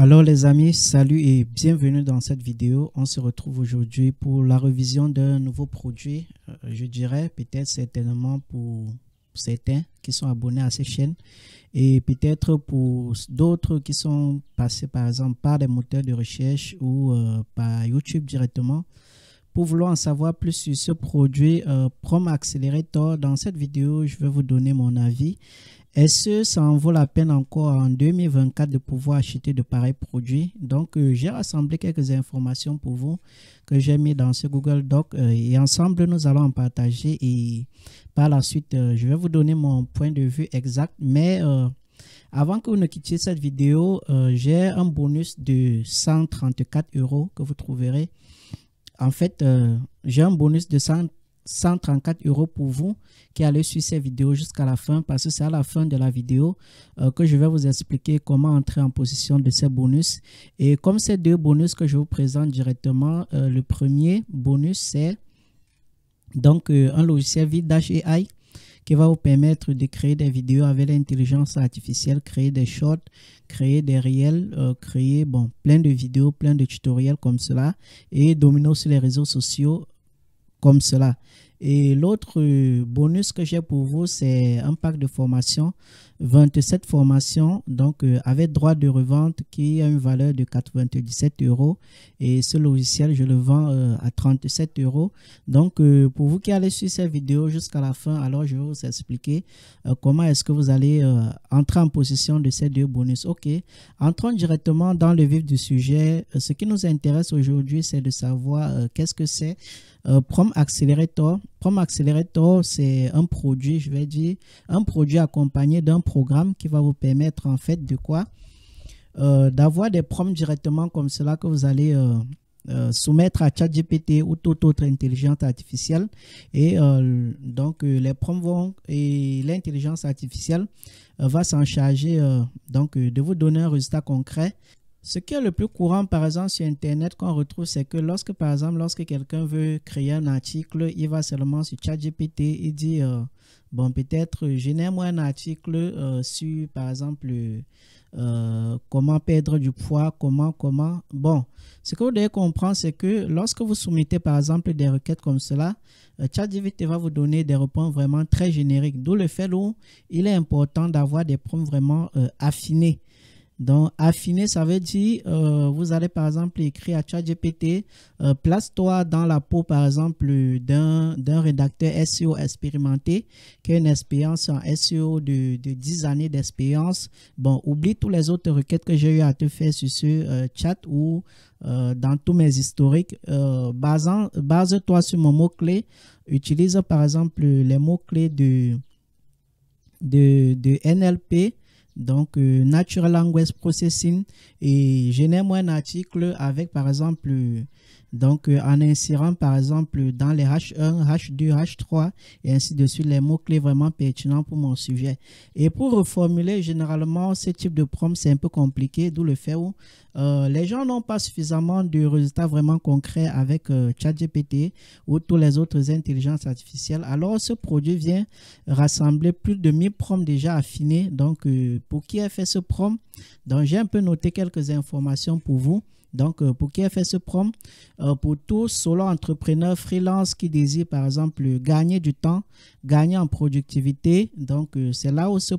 Alors les amis, salut et bienvenue dans cette vidéo. On se retrouve aujourd'hui pour la révision d'un nouveau produit. Euh, je dirais peut-être certainement pour certains qui sont abonnés à cette chaînes et peut-être pour d'autres qui sont passés par exemple par des moteurs de recherche ou euh, par YouTube directement. Pour vouloir en savoir plus sur ce produit euh, Prom Accelerator, dans cette vidéo, je vais vous donner mon avis est-ce que ça en vaut la peine encore en 2024 de pouvoir acheter de pareils produits Donc, euh, j'ai rassemblé quelques informations pour vous que j'ai mis dans ce Google Doc euh, et ensemble, nous allons en partager et par la suite, euh, je vais vous donner mon point de vue exact. Mais avant que vous ne quittiez cette vidéo, j'ai un bonus de 134 euros que vous trouverez. En fait, j'ai un bonus de 134 134 euros pour vous qui allez suivre ces vidéos jusqu'à la fin parce que c'est à la fin de la vidéo euh, que je vais vous expliquer comment entrer en position de ces bonus. Et comme ces deux bonus que je vous présente directement, euh, le premier bonus c'est donc euh, un logiciel vide AI qui va vous permettre de créer des vidéos avec l'intelligence artificielle, créer des shorts, créer des réels, créer bon, plein de vidéos, plein de tutoriels comme cela et domino sur les réseaux sociaux comme cela. Et l'autre euh, bonus que j'ai pour vous, c'est un pack de formation, 27 formations, donc euh, avec droit de revente qui a une valeur de 97 euros. Et ce logiciel, je le vends euh, à 37 euros. Donc, pour vous qui allez suivre cette vidéo jusqu'à la fin, alors je vais vous expliquer comment est-ce que vous allez entrer en possession de ces deux bonus. Ok, entrons directement dans le vif du sujet. Ce qui nous intéresse aujourd'hui, c'est de savoir qu'est-ce que c'est euh, Prom Accelerator, Prom Accelerator, c'est un produit, je vais dire, un produit accompagné d'un programme qui va vous permettre en fait de quoi euh, D'avoir des proms directement comme cela que vous allez euh, soumettre à ChatGPT ou toute autre intelligence artificielle. Et donc, les prompts vont et l'intelligence artificielle va s'en charger donc de vous donner un résultat concret ce qui est le plus courant, par exemple, sur Internet qu'on retrouve, c'est que lorsque, par exemple, lorsque quelqu'un veut créer un article, il va seulement sur ChatGPT et dit, euh, bon, peut-être, génère-moi un article euh, sur, par exemple, euh, comment perdre du poids, comment, comment. Bon, ce que vous devez comprendre, c'est que lorsque vous soumettez, par exemple, des requêtes comme cela, ChatGPT va vous donner des réponses vraiment très génériques. D'où le fait où il est important d'avoir des prompts vraiment affinés donc, affiner, ça veut dire, euh, vous allez par exemple écrire à ChatGPT, GPT, euh, place-toi dans la peau par exemple d'un rédacteur SEO expérimenté qui a une expérience en SEO de, 10 années d'expérience. Bon, oublie toutes les autres requêtes que j'ai eu à te faire sur ce euh, chat ou dans tous mes historiques. Base-toi sur mon mot-clé. Utilise par exemple les mots-clés de, de NLP donc, euh, Natural Language Processing, et j'ai même un article avec, par exemple, donc, euh, en insérant par exemple dans les H1, H2, H3 et ainsi de suite les mots-clés vraiment pertinents pour mon sujet. Et pour reformuler, généralement, ce type de prompt, c'est un peu compliqué, d'où le fait où euh, les gens n'ont pas suffisamment de résultats vraiment concrets avec euh, ChatGPT ou toutes les autres intelligences artificielles. Alors, ce produit vient rassembler plus de 1000 prompts déjà affinés. Donc, pour qui a fait ce prompt, j'ai un peu noté quelques informations pour vous. Donc, euh, pour qui fait ce prompt euh, pour tous solo entrepreneurs freelance qui désirent, par exemple, gagner du temps, gagner en productivité, donc euh, c'est là où ce,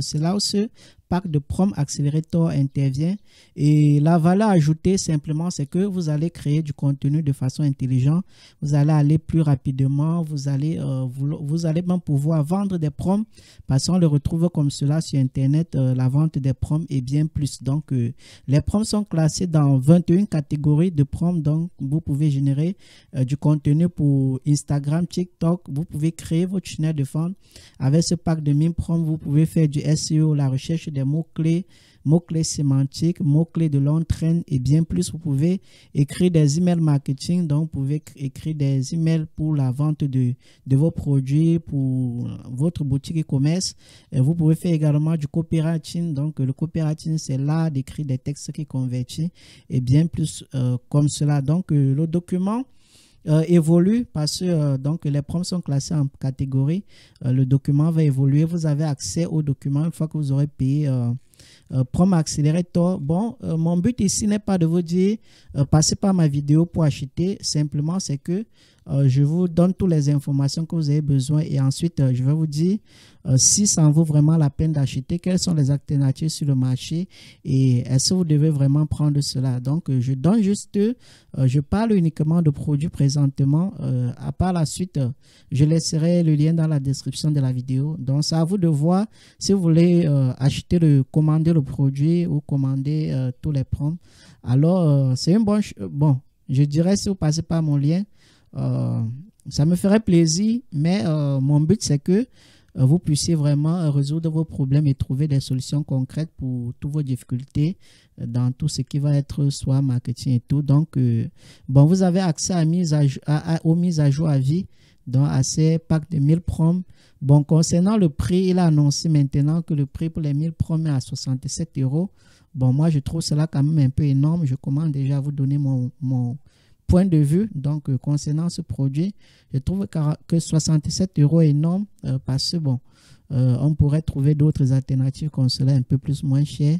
c'est là où ce pack de Prom Accelerator intervient. Et la valeur ajoutée, simplement, c'est que vous allez créer du contenu de façon intelligente. Vous allez aller plus rapidement. Vous allez, euh, vous, vous, allez même pouvoir vendre des proms parce qu'on les retrouve comme cela sur Internet. Euh, la vente des proms et bien plus. Donc, euh, les proms sont classés dans 21 catégories de proms. Donc, vous pouvez générer du contenu pour Instagram, TikTok. Vous pouvez créer votre chaîne de vente Avec ce pack de 1000 proms, vous pouvez faire du SEO, la recherche des mots-clés, mots-clés sémantiques, mots-clés de l'entraîne et bien plus. Vous pouvez écrire des emails marketing, donc vous pouvez écrire des emails pour la vente de, de vos produits, pour euh, votre boutique e-commerce. Vous pouvez faire également du copywriting. Donc le copywriting, c'est l'art d'écrire des textes qui convertissent et bien plus euh, comme cela. Donc euh, le document euh, évolue parce que euh, donc les prompts sont classés en catégories. Euh, le document va évoluer. Vous avez accès au document une fois que vous aurez payé Prom Accelerator. Bon, mon but ici n'est pas de vous dire passez par ma vidéo pour acheter. Simplement, c'est que euh, je vous donne toutes les informations que vous avez besoin et ensuite euh, je vais vous dire euh, si ça en vaut vraiment la peine d'acheter, quelles sont les alternatives sur le marché et est-ce que vous devez vraiment prendre cela. Donc je donne juste, je parle uniquement de produits présentement. à part la suite, je laisserai le lien dans la description de la vidéo. Donc c'est à vous de voir si vous voulez acheter le, commander le produit ou commander tous les prompts. Alors c'est un bon... bon, je dirais si vous passez par mon lien, euh, ça me ferait plaisir, mais euh, mon but, c'est que euh, vous puissiez vraiment résoudre vos problèmes et trouver des solutions concrètes pour toutes vos difficultés dans tout ce qui va être soit marketing et tout. Donc, bon, vous avez accès à mise à, aux mises à jour à vie, dans ces packs de 1000 proms. Bon, concernant le prix, il a annoncé maintenant que le prix pour les 1000 proms est à 67 euros. Bon, moi, je trouve cela quand même un peu énorme. Je commence déjà à vous donner mon, point de vue donc euh, concernant ce produit, je trouve que 67 euros est énorme euh, parce que bon, euh, on pourrait trouver d'autres alternatives comme cela un peu plus moins cher.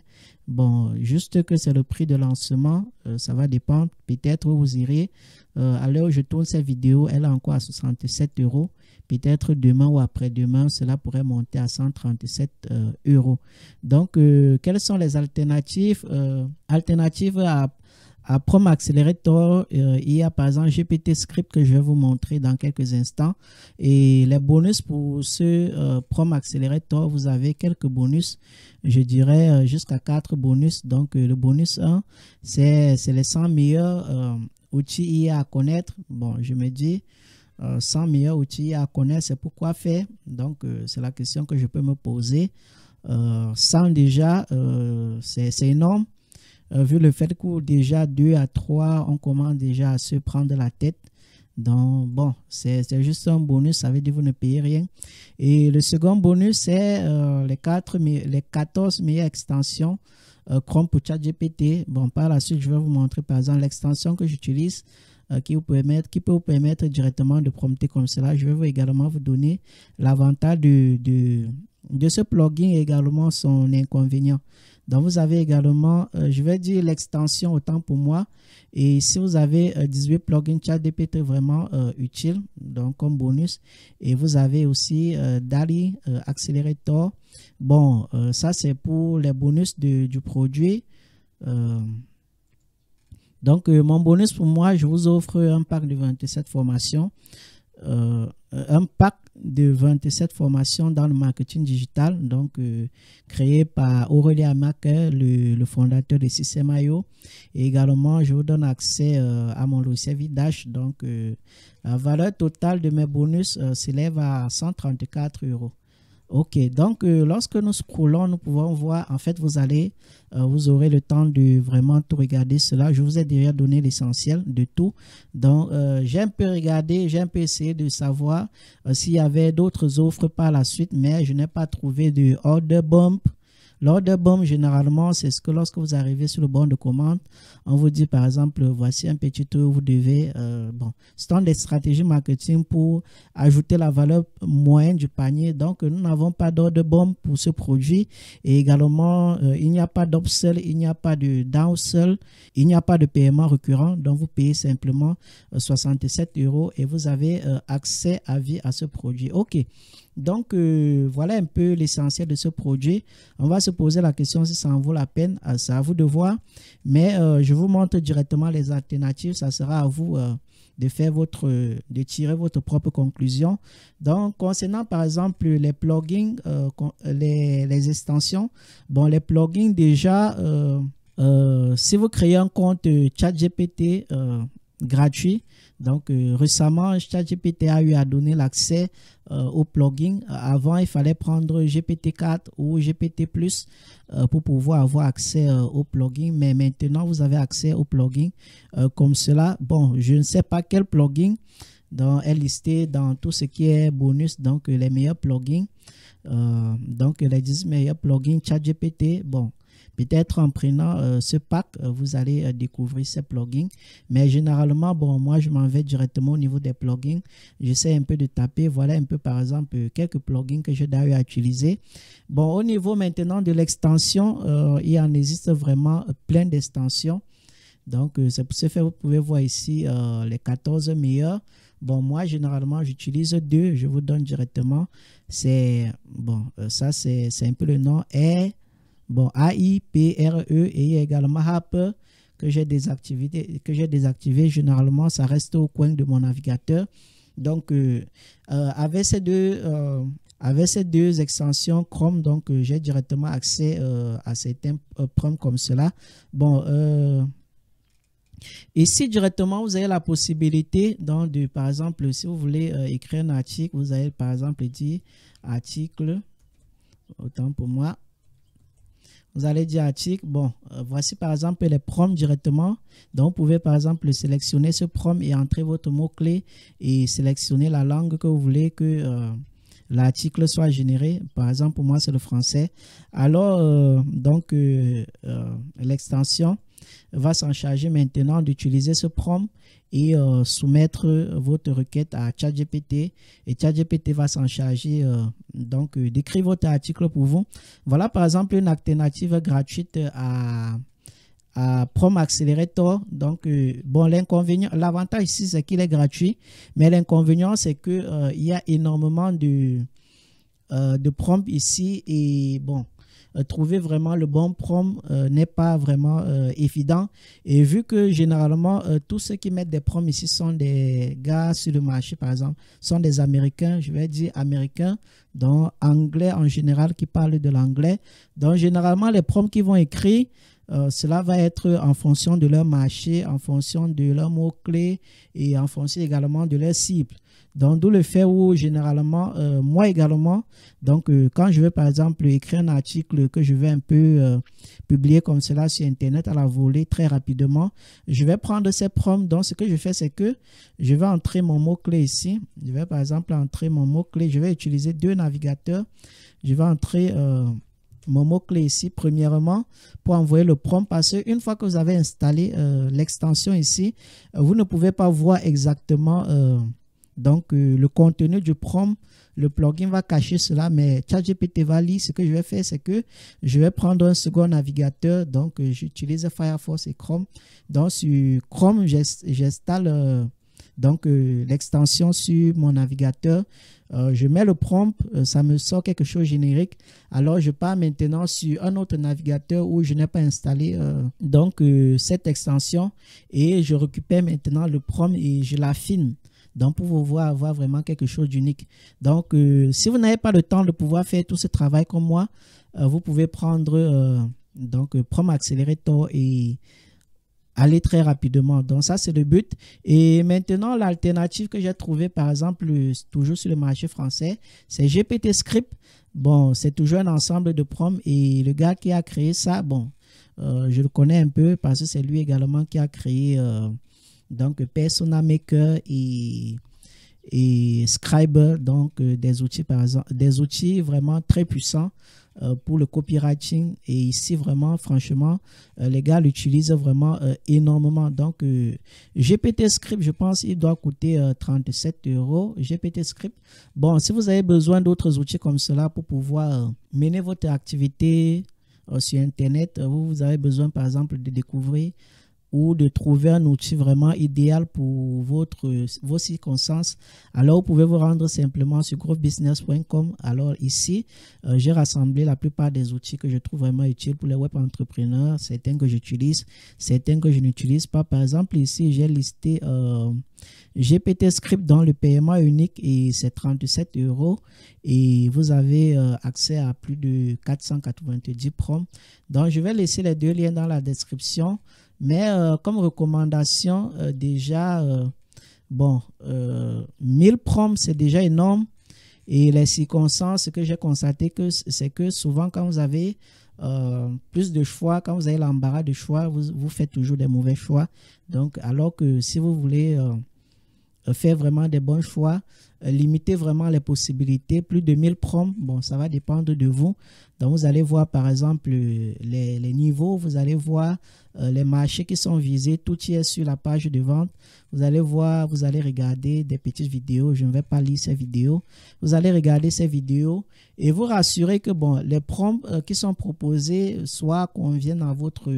Bon, juste que c'est le prix de lancement, ça va dépendre. Peut-être vous irez. à l'heure je tourne cette vidéo, elle est encore à 67 euros. Peut-être demain ou après-demain, cela pourrait monter à 137 euros. Donc, quelles sont les alternatives Alternatives à à Prom Accelerator, euh, il y a par exemple GPT Script que je vais vous montrer dans quelques instants. Et les bonus pour ce Prom euh, Accelerator, vous avez quelques bonus, je dirais euh, jusqu'à 4 bonus. Donc le bonus 1, c'est les 100 meilleurs outils IA à connaître. Bon, je me dis... 100 meilleurs outils à connaître, c'est pourquoi faire Donc, c'est la question que je peux me poser. Euh, 100 déjà, c'est énorme. Euh, vu le fait que déjà 2 à 3, on commence déjà à se prendre la tête. Donc, bon, c'est juste un bonus, ça veut dire que vous ne payez rien. Et le second bonus, c'est euh, les les, les 14 meilleures extensions euh, Chrome pour ChatGPT. Bon, par la suite, je vais vous montrer par exemple l'extension que j'utilise qui, vous qui peut vous permettre directement de prompter comme cela. Je vais également vous donner l'avantage de, de, de, ce plugin et également son inconvénient. Donc, vous avez également, euh, je vais dire l'extension autant pour moi. Et si vous avez 18 euh, plugins est vraiment euh, utile, donc comme bonus. Et vous avez aussi DALI Accelerator. Bon, ça c'est pour les bonus du produit. donc, mon bonus pour moi, je vous offre un pack de 27 formations. Euh, un pack de 27 formations dans le marketing digital, donc euh, créé par Aurélien Mac, le, fondateur de Mayo Et également, je vous donne accès euh, à mon logiciel Vidash. Donc, la valeur totale de mes bonus s'élève à 134 euros. Ok, donc euh, lorsque nous scrollons, nous pouvons voir, en fait, vous allez, euh, vous aurez le temps de vraiment tout regarder cela. Je vous ai déjà donné l'essentiel de tout. Donc, euh, j'ai un peu regardé, j'ai un peu essayé de savoir s'il y avait d'autres offres par la suite, mais je n'ai pas trouvé de order bump L'ordre de bombes, généralement, c'est ce que lorsque vous arrivez sur le banc de commande, on vous dit par exemple, voici un petit tour, vous devez, euh, bon, ce des stratégies marketing pour ajouter la valeur moyenne du panier. Donc, nous n'avons pas d'ordre de bombe pour ce produit. Et également, euh, il n'y a pas d'upsell, il n'y a pas de downsell, il n'y a pas de paiement récurrent. Donc, vous payez simplement 67 euh, euros et vous avez accès à vie à ce produit. OK. Donc, euh, voilà un peu l'essentiel de ce projet. On va se poser la question si ça en vaut la peine. Euh, c'est à vous de voir. Mais euh, je vous montre directement les alternatives. Ça sera à vous de faire votre, de tirer votre propre conclusion. Donc, concernant par exemple les plugins, les, les, extensions. Bon, les plugins déjà... si vous créez un compte ChatGPT, gratuit. Donc euh, récemment, ChatGPT a eu à donner l'accès euh, au plugin. Avant, il fallait prendre GPT-4 ou GPT+ plus euh, pour pouvoir avoir accès au plugin, mais maintenant vous avez accès au plugin comme cela. Bon, je ne sais pas quel plugin dans, est listé dans tout ce qui est bonus, donc les meilleurs plugins. donc les 10 meilleurs plugins ChatGPT. Bon, Peut-être en prenant euh, ce pack, euh, vous allez euh, découvrir ces plugins. Mais généralement, bon, moi, je m'en vais directement au niveau des plugins. J'essaie un peu de taper. Voilà un peu, par exemple, quelques plugins que j'ai d'ailleurs utilisés. Bon, au niveau maintenant de l'extension, il en existe vraiment plein d'extensions. Donc, c'est pour ce faire, vous pouvez voir ici les 14 meilleurs. Bon, moi, généralement, j'utilise deux. Je vous donne directement. C'est, bon, ça, c'est un peu le nom. Et Bon, E, et également HAP e, que j'ai désactivé, que j'ai désactivé, généralement, ça reste au coin de mon navigateur. Donc, euh, euh, avec, ces deux, euh, ces deux extensions Chrome, donc j'ai directement accès à certains prompts comme cela. Bon, Ici, directement, vous avez la possibilité de, par exemple, si vous voulez écrire un article, vous allez, par exemple, dire article, autant pour moi, vous allez dire article. bon, euh, voici par exemple les proms directement. Donc, vous pouvez par exemple sélectionner ce prom et entrer votre mot-clé et sélectionner la langue que vous voulez que euh, l'article soit généré. Par exemple, pour moi, c'est le français. Alors, euh, donc, l'extension va s'en charger maintenant d'utiliser ce prompt et euh, soumettre votre requête à ChatGPT. Et ChatGPT va s'en charger euh, donc euh, d'écrire votre article pour vous. Voilà par exemple une alternative gratuite à, à Prom Accelerator. Donc, bon, l'inconvénient, l'avantage ici, c'est qu'il est gratuit, mais l'inconvénient, c'est que il y a énormément de, Prompt de prompts ici et bon, euh, trouver vraiment le bon prom euh, n'est pas vraiment euh, évident. Et vu que généralement, tous ceux qui mettent des proms ici sont des gars sur le marché, par exemple, sont des Américains, je vais dire Américains, donc anglais en général, qui parlent de l'anglais. Donc généralement, les proms qui vont écrire, cela va être en fonction de leur marché, en fonction de leurs mots-clés et en fonction également de leur cible. Donc, d'où le fait où généralement, euh, moi également, donc euh, quand je vais par exemple écrire un article que je vais un peu euh, publier comme cela sur Internet à la volée très rapidement, je vais prendre ces prompts. Donc, ce que je fais, c'est que je vais entrer mon mot-clé ici. Je vais par exemple entrer mon mot-clé. Je vais utiliser deux navigateurs. Je vais entrer mon mot-clé ici, premièrement, pour envoyer le prompt, parce qu'une fois que vous avez installé l'extension ici, vous ne pouvez pas voir exactement donc, euh, le contenu du prompt, le plugin va cacher cela, mais ChatGPT va Ce que je vais faire, c'est que je vais prendre un second navigateur. Donc, euh, j'utilise Firefox et Chrome. Donc, sur Chrome, j'installe euh, donc l'extension sur mon navigateur. je mets le prompt, ça me sort quelque chose de générique. Alors, je pars maintenant sur un autre navigateur où je n'ai pas installé donc cette extension et je récupère maintenant le prompt et je l'affine donc pour pouvoir avoir vraiment quelque chose d'unique. Donc, euh, si vous n'avez pas le temps de pouvoir faire tout ce travail comme moi, euh, vous pouvez prendre euh, donc Prom Accelerator et aller très rapidement. Donc ça, c'est le but. Et maintenant, l'alternative que j'ai trouvée, par exemple, toujours sur le marché français, c'est GPT Script. Bon, c'est toujours un ensemble de proms. et le gars qui a créé ça, bon, je le connais un peu parce que c'est lui également qui a créé donc, Persona Maker et, et Scribe, donc euh, des outils, par exemple, des outils vraiment très puissants euh, pour le copywriting. Et ici, vraiment, franchement, euh, les gars l'utilisent vraiment énormément. Donc, GPT Script, je pense, il doit coûter 37 euros. GPT Script. Bon, si vous avez besoin d'autres outils comme cela pour pouvoir mener votre activité sur Internet, vous avez besoin, par exemple, de découvrir ou de trouver un outil vraiment idéal pour votre, vos circonstances, alors vous pouvez vous rendre simplement sur growthbusiness.com. Alors ici, euh, j'ai rassemblé la plupart des outils que je trouve vraiment utiles pour les web entrepreneurs, certains que j'utilise, certains que je n'utilise pas. Par exemple, ici, j'ai listé euh, GPT Script dans le paiement unique et c'est 37 euros et vous avez euh, accès à plus de 490 prompts. Donc, je vais laisser les deux liens dans la description. Mais euh, comme recommandation, euh, déjà, euh, bon, 1000 prompts, c'est déjà énorme. Et les circonstances, que j'ai constaté, que c'est que souvent, quand vous avez plus de choix, quand vous avez l'embarras de choix, vous, vous, faites toujours des mauvais choix. Donc, alors que si vous voulez euh, faire vraiment des bons choix, euh, limiter vraiment les possibilités. Plus de 1000 prompts, bon, ça va dépendre de vous. Donc, vous allez voir, par exemple, euh, les, niveaux, vous allez voir les marchés qui sont visés, tout y est sur la page de vente. Vous allez voir, vous allez regarder des petites vidéos, je ne vais pas lire ces vidéos. Vous allez regarder ces vidéos et vous rassurer que, bon, les prompts qui sont proposés, soit conviennent à votre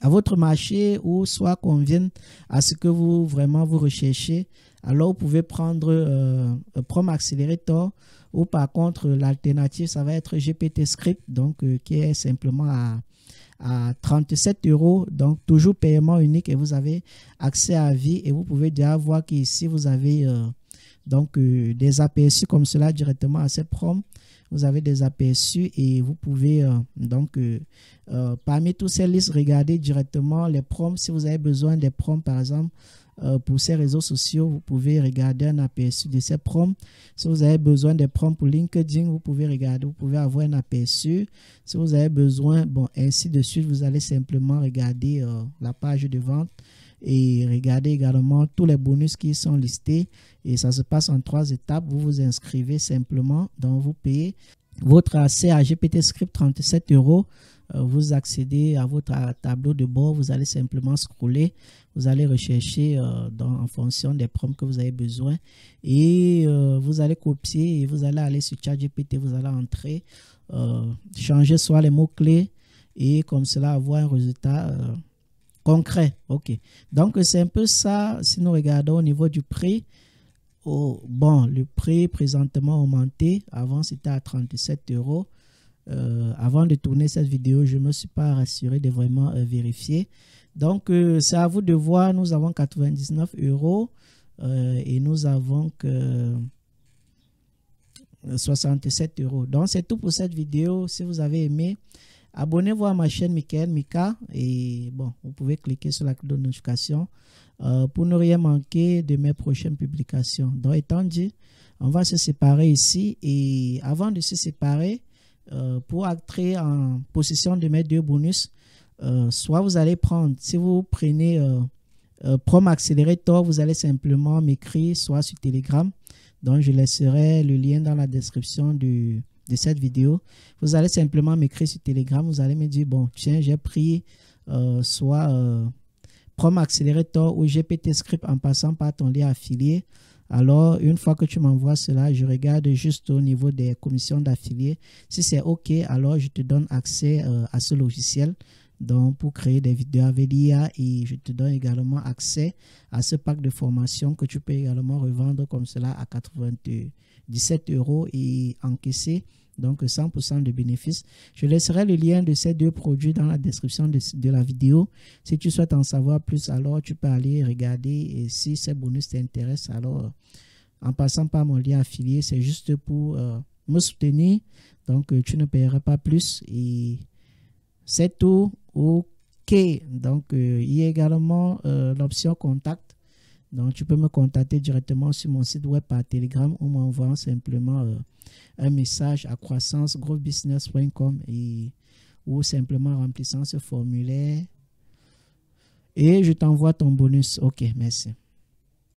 à votre marché ou soit convient à ce que vous vraiment vous recherchez, alors vous pouvez prendre euh, Prom Accelerator ou par contre l'alternative ça va être GPT Script donc euh, qui est simplement à, 37 euros donc toujours paiement unique et vous avez accès à vie et vous pouvez déjà voir qu'ici vous avez euh, donc des aperçus comme cela directement à cette prom vous avez des aperçus et vous pouvez euh, donc euh, euh, parmi toutes ces listes regarder directement les prompts si vous avez besoin des prompts par exemple pour ces réseaux sociaux vous pouvez regarder un aperçu de ces prompts si vous avez besoin des prompts pour LinkedIn vous pouvez regarder vous pouvez avoir un aperçu si vous avez besoin bon ainsi de suite vous allez simplement regarder la page de vente et regarder également tous les bonus qui sont listés et ça se passe en trois étapes. Vous vous inscrivez simplement, donc vous payez votre accès à GPT Script 37 euros. Euh, vous accédez à votre tableau de bord, vous allez simplement scroller, vous allez rechercher euh, dans, en fonction des prompts que vous avez besoin et euh, vous allez copier et vous allez aller sur ChatGPT, vous allez entrer, changer soit les mots-clés et comme cela avoir un résultat concret. Ok, donc c'est un peu ça si nous regardons au niveau du prix. Oh, bon, le prix présentement augmenté. Avant, c'était à 37 euros. Euh, avant de tourner cette vidéo, je ne me suis pas rassuré de vraiment euh, vérifier. Donc, euh, c'est à vous de voir. Nous avons 99 euros et nous avons que 67 euros. Donc, c'est tout pour cette vidéo. Si vous avez aimé, abonnez-vous à ma chaîne Michael Mika. Et bon, vous pouvez cliquer sur la cloche de notification euh, pour ne rien manquer de mes prochaines publications. Donc, étant dit, on va se séparer ici et avant de se séparer, euh, pour entrer en possession de mes deux bonus, euh, soit vous allez prendre, si vous prenez Prom Accelerator, vous allez simplement m'écrire, soit sur Telegram, donc je laisserai le lien dans la description de cette vidéo. Vous allez simplement m'écrire sur Telegram, vous allez me dire, bon, tiens, j'ai pris soit Chrome Accelerator ou GPT Script en passant par ton lien affilié. Alors, une fois que tu m'envoies cela, je regarde juste au niveau des commissions d'affiliés. Si c'est OK, alors je te donne accès euh, à ce logiciel donc pour créer des vidéos avec l'IA et je te donne également accès à ce pack de formation que tu peux également revendre comme cela à 97 euros et encaisser donc 100% de bénéfices Je laisserai le lien de ces deux produits dans la description de, la vidéo. Si tu souhaites en savoir plus, alors tu peux aller regarder et si ces bonus t'intéressent, alors en passant par mon lien affilié, c'est juste pour euh, me soutenir. Donc tu ne paieras pas plus et c'est tout. OK. Donc euh, il y a également euh, l'option contact donc, tu peux me contacter directement sur mon site web par Telegram ou m'envoyer simplement euh, un message à croissancegroupbusiness.com ou simplement remplissant ce formulaire. Et je t'envoie ton bonus. Ok, merci.